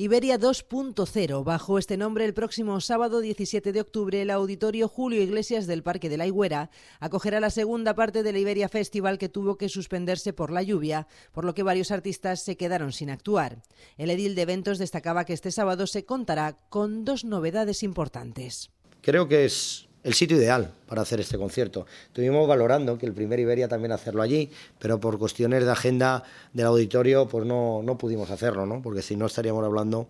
Iberia 2.0. Bajo este nombre, el próximo sábado 17 de octubre, el Auditorio Julio Iglesias del Parque de la Higuera acogerá la segunda parte del Iberia Festival que tuvo que suspenderse por la lluvia, por lo que varios artistas se quedaron sin actuar. El edil de eventos destacaba que este sábado se contará con dos novedades importantes. Creo que es el sitio ideal para hacer este concierto. Estuvimos valorando que el primer Iberia también hacerlo allí, pero por cuestiones de agenda del auditorio, pues no, no pudimos hacerlo, ¿no? Porque si no estaríamos hablando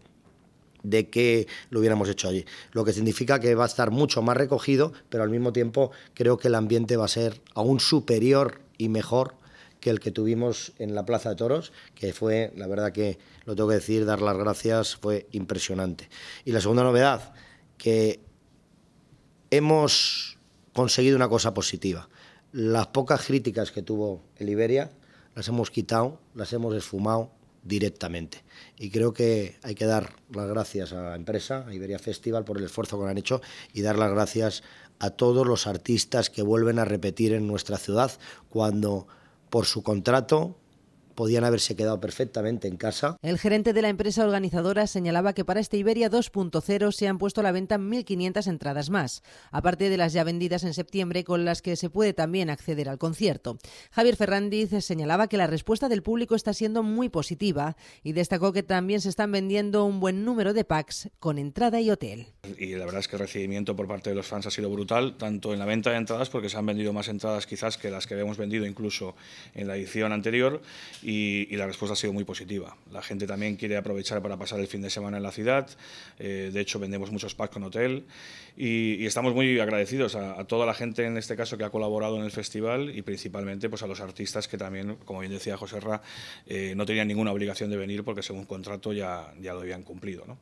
de que lo hubiéramos hecho allí. Lo que significa que va a estar mucho más recogido, pero al mismo tiempo creo que el ambiente va a ser aún superior y mejor que el que tuvimos en la Plaza de Toros, que fue, la verdad que lo tengo que decir, dar las gracias, fue impresionante. Y la segunda novedad, que hemos conseguido una cosa positiva. Las pocas críticas que tuvo el Iberia las hemos quitado, las hemos esfumado directamente. Y creo que hay que dar las gracias a la empresa, a Iberia Festival, por el esfuerzo que han hecho y dar las gracias a todos los artistas que vuelven a repetir en nuestra ciudad cuando por su contrato podían haberse quedado perfectamente en casa. El gerente de la empresa organizadora señalaba que para este Iberia 2.0 se han puesto a la venta 1.500 entradas más, aparte de las ya vendidas en septiembre con las que se puede también acceder al concierto. Javier Ferrandiz señalaba que la respuesta del público está siendo muy positiva y destacó que también se están vendiendo un buen número de packs con entrada y hotel. Y la verdad es que el recibimiento por parte de los fans ha sido brutal, tanto en la venta de entradas, porque se han vendido más entradas quizás que las que habíamos vendido incluso en la edición anterior, y, la respuesta ha sido muy positiva. La gente también quiere aprovechar para pasar el fin de semana en la ciudad, eh, de hecho vendemos muchos packs con hotel y, estamos muy agradecidos a, toda la gente en este caso que ha colaborado en el festival y principalmente pues, a los artistas que también, como bien decía José Ra, eh, no tenían ninguna obligación de venir porque según contrato ya, ya lo habían cumplido. ¿no?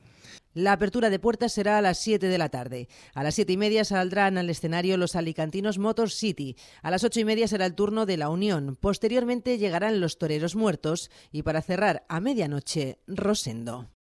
La apertura de puertas será a las 7 de la tarde. A las 7 y media saldrán al escenario los alicantinos Motor City. A las 8 y media será el turno de la Unión. Posteriormente llegarán los toreros muertos y para cerrar a medianoche, Rosendo.